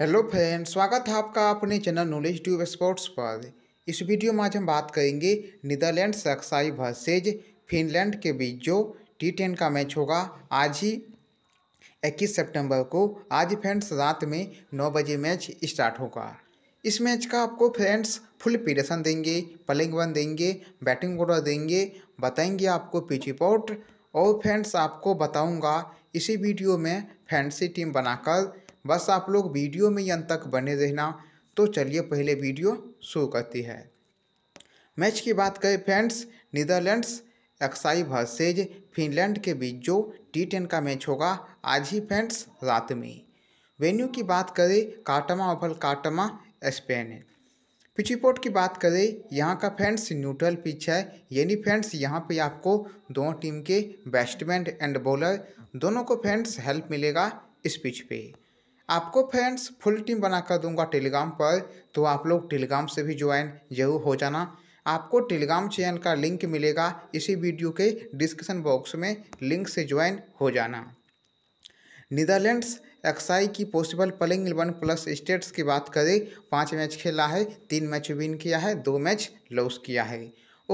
hello friend स्वागत है आपका अपने चैनल नॉलेज ट्यूब स्पोर्ट्स पर इस वीडियो में आज हम बात करेंगे नीदरलैंड रक्साई वर्सेज फिनलैंड के बीच जो टी टेन का मैच होगा आज ही इक्कीस सितंबर को आज फ्रेंड्स रात में नौ बजे मैच स्टार्ट होगा इस मैच का आपको फ्रेंड्स फुल पीडेशन देंगे पलिंग वन देंगे बैटिंग ऑर्डर देंगे बताएंगे आपको पिच रिपोर्ट और फ्रेंड्स आपको बताऊँगा इसी वीडियो में फैंसी टीम बनाकर बस आप लोग वीडियो में अंत तक बने रहना तो चलिए पहले वीडियो शुरू करती है मैच की बात करें friends Netherlands XI versus Finland के बीच जो टी टेन का मैच होगा आज ही फ्रेंड्स रात में वेन्यू की बात करें काटमा ओवल काटमा स्पेन है पिच रिपोर्ट की बात करें यहाँ का फ्रेंड्स न्यूट्रल पिच है यानी फ्रेंड्स यहाँ पे आपको दोनों टीम के बैट्समैन एंड बॉलर दोनों को फ्रेंड्स हेल्प मिलेगा इस पिच पे आपको फ्रेंड्स फुल टीम बनाकर दूंगा टेलीग्राम पर तो आप लोग टेलीग्राम से भी ज्वाइन जरूर हो जाना आपको टेलीग्राम चैनल का लिंक मिलेगा इसी वीडियो के डिस्क्रिप्शन बॉक्स में लिंक से ज्वाइन हो जाना नीदरलैंड्स एक्साई की possible playing eleven plus stats की बात करें पाँच मैच खेला है तीन मैच विन किया है दो मैच लॉस किया है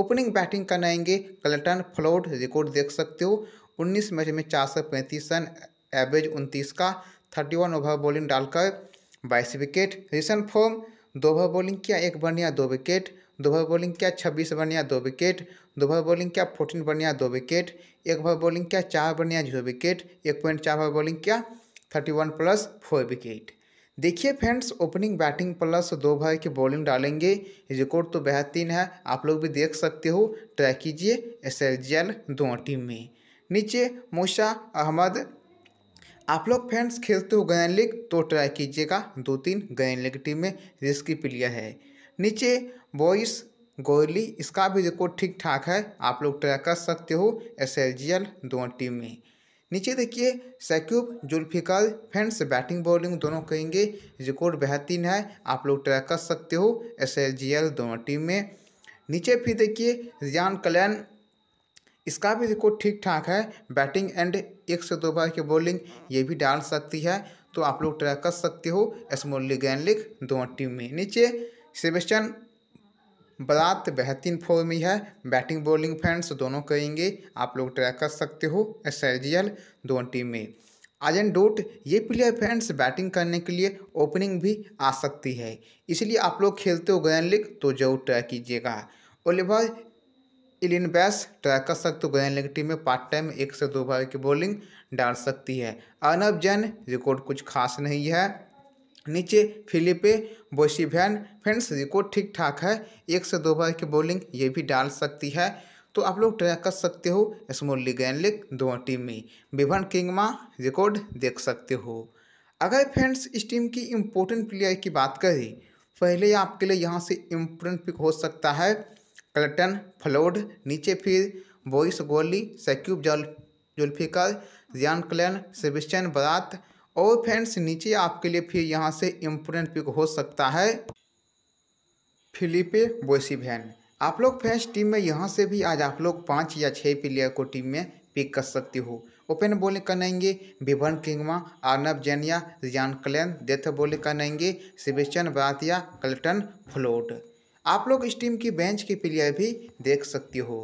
ओपनिंग बैटिंग करनाएंगे क्लटन फ्लोड रिकॉर्ड देख सकते हो 19 मैच में चार सौ पैंतीस रन एवरेज उनतीस का थर्टी वन ओवर बॉलिंग डालकर बाईस विकेट रिसेंट फॉर्म दो ओवर बॉलिंग किया एक बनिया दो विकेट दो ओवर बॉलिंग किया छब्बीस बनिया दो विकेट दो ओवर बॉलिंग किया फोर्टीन बनिया दो विकेट एक ओवर बॉलिंग किया चार बनिया जीरो विकेट एक पॉइंट चार ओवर बॉलिंग किया thirty one plus four wicket देखिए फ्रेंड्स ओपनिंग बैटिंग प्लस दो ओवर की बॉलिंग डालेंगे रिकॉर्ड तो बेहतरीन है आप लोग भी देख सकते हो ट्राई कीजिए एस एल दोनों टीम में नीचे मोशा अहमद आप लोग फ्रेंड्स खेलते हो गयन लीग तो ट्राई कीजिएगा दो तीन गयन लीग टीम में रिस्की प्लेयर है नीचे बॉयस गोयली इसका भी रिकॉर्ड ठीक ठाक है आप लोग ट्राई कर सकते हो एस एल दोनों टीम में नीचे देखिए Saqib Zulfiqar friends batting bowling दोनों कहेंगे रिकॉर्ड बेहतरीन है आप लोग ट्राई कर सकते हो एस दोनों टीम में नीचे फिर देखिए रियान कल्याण इसका भी रिकॉर्ड ठीक ठाक है बैटिंग एंड एक से दो बार की बॉलिंग ये भी डाल सकती है तो आप लोग ट्राई कर सकते हो स्मोली गैनलिक लीग दोनों टीम में नीचे सेबेस्टन बरात बेहतरीन फॉर्म में है बैटिंग बॉलिंग फैंस दोनों करेंगे आप लोग ट्राई कर सकते हो सर्जियल दोनों टीम में आजन डोट ये प्लेयर फैंस बैटिंग करने के लिए ओपनिंग भी आ सकती है इसलिए आप लोग खेलते हो गैनलिक तो जरूर ट्राई कीजिएगा ओलिवर इलिन बैस ट्राई कर सकते हो गोयन टीम में पार्ट टाइम एक से दो भाई की बॉलिंग डाल सकती है अनब जैन रिकॉर्ड कुछ खास नहीं है नीचे फिलिपे बोशिवैन फ्रेंड्स रिकॉर्ड ठीक ठाक है एक से दो भाई की बॉलिंग ये भी डाल सकती है तो आप लोग ट्राई कर सकते हो स्मॉल लीग एंड दोनों टीम में विभन किंगमा रिकॉर्ड देख सकते हो अगर फ्रेंड्स इस टीम की इम्पोर्टेंट प्लेयर की बात करें पहले आपके लिए यहाँ से इम्पोर्टेंट पिक हो सकता है क्लटन फ्लोड नीचे फिर बोइस गोली सैक्यूब जोल जुल्फिकर जियान क्लैन सेबिस्टन बरात और फ्रेंड्स नीचे आपके लिए फिर यहाँ से इम्पोर्टेंट पिक हो सकता है फिलिपे बोसीभैन आप लोग फ्रेंड्स टीम में यहाँ से भी आज आप लोग पाँच या छः प्लेयर को टीम में पिक कर सकते हो ओपन बॉलिंग करनाएंगे विभन किंगमा आर्नब जैनिया रियान क्लैन डेथ बोलिंग करनाएंगे सिबिस्टन बरातिया कल्टन फ्लोट आप लोग इस टीम की बेंच की प्लेयर भी देख सकते हो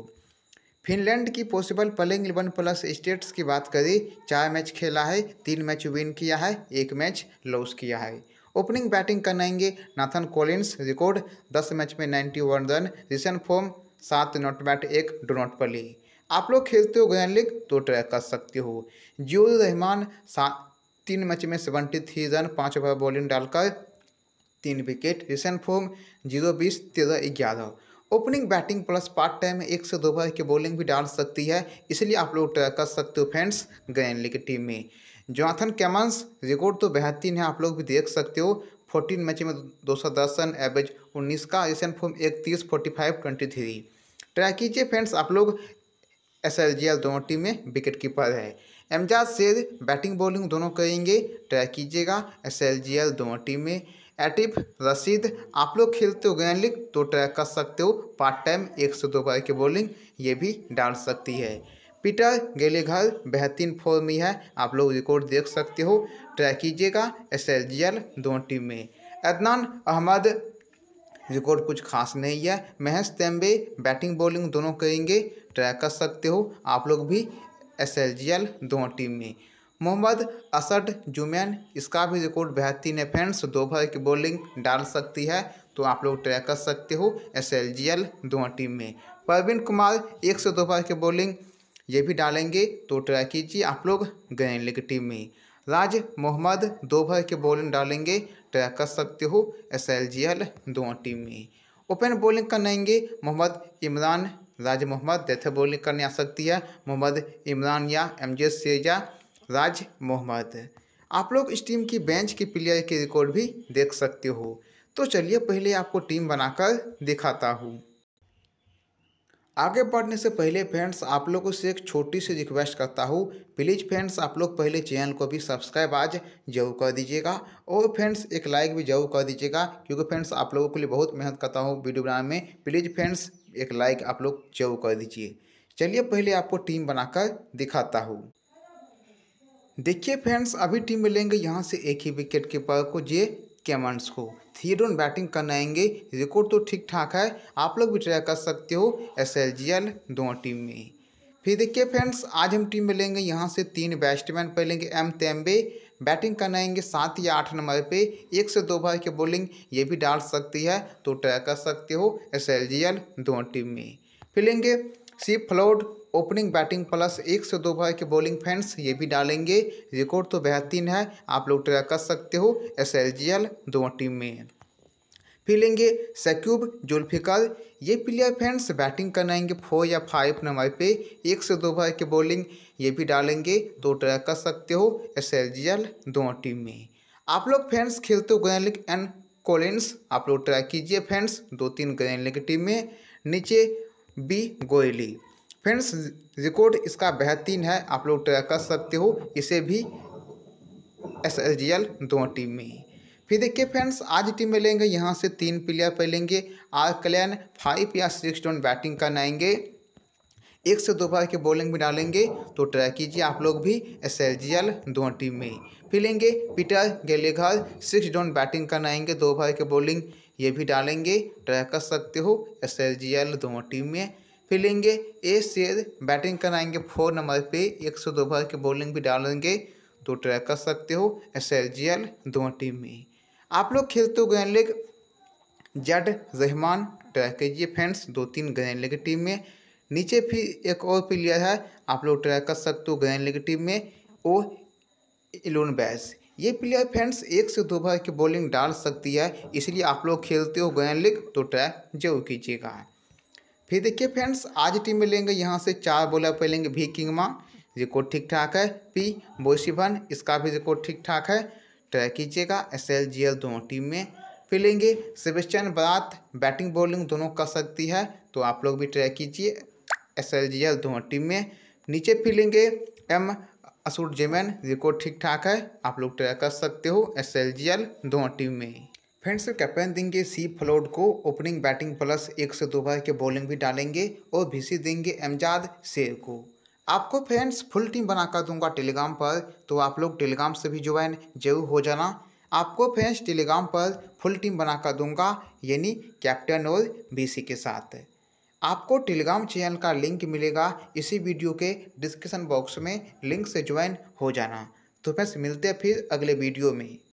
फिनलैंड की possible playing eleven plus stats की बात करें चार मैच खेला है तीन मैच विन किया है एक मैच लॉस किया है ओपनिंग बैटिंग करनाएंगे नाथन कोलिन्स रिकॉर्ड दस मैच में ninety one run recent form सात नॉट बैट एक डो नॉट पली आप लोग खेलते हो ग्रैंड लीग तो ट्रैक कर सकते हो जियो रहमान सा तीन मैच में सेवेंटी थ्री रन पाँच ओवर बॉलिंग डालकर तीन विकेट रिसेंट फॉर्म जीरो बीस तेरह ग्यारह opening batting plus part time में एक से दो बार की बॉलिंग भी डाल सकती है इसलिए आप लोग ट्राई कर सकते हो फ्रेंड्स ग्रैंड लीग टीम में जोनाथन कैमंस रिकॉर्ड तो बेहतरीन है आप लोग भी देख सकते हो फोर्टीन मैच में दो सौ दस रन एवरेज उन्नीस का रिसेंट फॉर्म इकतीस forty five twenty three try कीजिए फ्रेंड्स आप लोग एस एल जी एल दोनों टीम में विकेट कीपर है एमजाज शेर बैटिंग बॉलिंग दोनों करेंगे ट्राई कीजिएगा एस एल जी एल दोनों टीम में एटिफ रसीद आप लोग खेलते हो गैन लीग तो ट्रैक कर सकते हो पार्ट टाइम एक से दो बार की बॉलिंग ये भी डाल सकती है पीटर गेलेघर बेहतरीन फॉर्म में है आप लोग रिकॉर्ड देख सकते हो ट्राई कीजिएगा एस एल जी एल दोनों टीम में अदनान अहमद रिकॉर्ड कुछ खास नहीं है महेश तेम्बे बैटिंग बॉलिंग दोनों करेंगे ट्राई कर सकते हो आप लोग भी एस एल जी एल दोनों टीम में मोहम्मद असद जुमैन इसका भी रिकॉर्ड बेहतरीन है फ्रेंड्स भर की बॉलिंग डाल सकती है तो आप लोग ट्रैक कर सकते हो एस एल जी एल दोनों टीम में प्रवीण कुमार एक से दो भर की बॉलिंग ये भी डालेंगे तो ट्राई कीजिए आप लोग ग्रैंड लीग टीम में राज मोहम्मद दो भर की बॉलिंग डालेंगे ट्रैक कर सकते हो एस एल जी एल दोनों टीम में ओपन बॉलिंग करनाएंगे मोहम्मद इमरान राज मोहम्मद डेथ बॉलिंग करने आ सकती है मोहम्मद इमरान या एम जे सेजा राज मोहम्मद आप लोग इस टीम की बेंच की प्लेयर के रिकॉर्ड भी देख सकते हो तो चलिए पहले आपको टीम बनाकर दिखाता हूँ आगे बढ़ने से पहले फ्रेंड्स आप लोगों से एक छोटी सी रिक्वेस्ट करता हूँ प्लीज़ फ्रेंड्स आप लोग पहले चैनल को भी सब्सक्राइब आज जरूर कर दीजिएगा और फ्रेंड्स एक लाइक भी जरूर कर दीजिएगा क्योंकि फ्रेंड्स आप लोगों के लिए बहुत मेहनत करता हूँ वीडियो बनाने में प्लीज़ फ्रेंड्स एक लाइक आप लोग जरूर कर दीजिए चलिए पहले आपको टीम बनाकर दिखाता हूँ देखिए फ्रेंड्स अभी टीम मिलेंगे यहाँ से एक ही विकेट कीपर को जे केमंड्स को थियरन बैटिंग करने आएंगे रिकॉर्ड तो ठीक ठाक है आप लोग भी ट्राई कर सकते हो एस एल जी एल दोनों टीम में फिर देखिए फ्रेंड्स आज हम टीम में लेंगे यहाँ से तीन बैट्समैन पहलेंगे एम तेम्बे बैटिंग करने आएंगे सात या आठ नंबर पे एक से दो बार के बॉलिंग ये भी डाल सकती है तो ट्राई कर सकते हो एस एल जी एल दोनों टीम में फिर लेंगे C Floyd opening batting plus एक से दो भाई के बॉलिंग फैंस ये भी डालेंगे रिकॉर्ड तो बेहतरीन है आप लोग ट्राई कर सकते हो एस एल जी एल दोनों टीम में फिर लेंगे सक्यूब जुल्फिकल ये प्लेयर फैंस बैटिंग आएंगे फोर या फाइव नंबर पे एक से दो भाई के बॉलिंग ये भी डालेंगे दो तो ट्राई कर सकते हो एस एल जी एल दोनों टीम में आप लोग फैंस खेलते हो गैलिक एंड कोलिन्स आप लोग ट्राई कीजिए फैंस दो तीन गैनलिक टीम में नीचे बी गोयली फ्रेंड्स रिकॉर्ड इसका बेहतरीन है आप लोग ट्रैक कर सकते हो इसे भी एस एस डी एल दो टीम में फिर देखिए फ्रेंड्स आज टीम में लेंगे यहाँ से तीन प्लेयर पहलेंगे आर कलैन फाइव या सिक्स डॉन बैटिंग करना आएंगे एक से दो बार की बॉलिंग भी डालेंगे तो ट्राई कीजिए आप लोग भी एस एल जी एल दोनों टीम में फिर लेंगे Peter Gallagher six down batting करना आएंगे दो बार के बॉलिंग ये भी डालेंगे ट्राई कर सकते हो एस एल जी एल दोनों टीम में फिर ए शेर बैटिंग कराएंगे फोर नंबर पे एक सौ ओवर की बॉलिंग भी डालेंगे तो ट्रैक कर सकते हो एस एल दोनों टीम में आप लोग खेलते हो ग्रैंड लीग जड रहमान ट्राई कीजिए फ्रेंड्स दो तीन ग्रैंड लीग टीम में नीचे फिर एक और प्लेयर है आप लोग ट्रैक कर सकते हो ग्रैंड लीग टीम में ओ इलोन बैस ये प्लेयर फ्रेंड्स एक से दो ओवर की बॉलिंग डाल सकती है इसलिए आप लोग खेलते हो ग्रैंड लीग तो ट्रैक जरूर कीजिएगा फिर देखिए फ्रेंड्स आज टीम में लेंगे यहाँ से चार बॉलर पर लेंगे भी किंगमा रिकॉर्ड ठीक ठाक है पी बोशिभन इसका भी रिकॉर्ड ठीक ठाक है ट्राई कीजिएगा एस एल जी एल दोनों टीम में फिर लेंगे सेबेस्टियन बरात बैटिंग बॉलिंग दोनों कर सकती है तो आप लोग भी ट्राई कीजिए एस एल जी एल दोनों टीम में नीचे फिर लेंगे एम असूट जेमन रिकॉर्ड ठीक ठाक है आप लोग ट्राई कर सकते हो एस एल जी एल दोनों टीम में फ्रेंड्स कैप्टन देंगे सी फ्लोड को ओपनिंग बैटिंग प्लस एक से दो बार के बॉलिंग भी डालेंगे और भिसी देंगे एमजाद शेर को आपको फ्रेंड्स फुल टीम बनाकर दूंगा टेलीग्राम पर तो आप लोग टेलीग्राम से भी ज्वाइन जरूर हो जाना आपको फ्रेंड्स टेलीग्राम पर फुल टीम बनाकर दूंगा यानी कैप्टन और बी के साथ आपको टेलीग्राम चैनल का लिंक मिलेगा इसी वीडियो के डिस्क्रिप्सन बॉक्स में लिंक से ज्वाइन हो जाना तो फ्रेंड्स मिलते हैं फिर अगले वीडियो में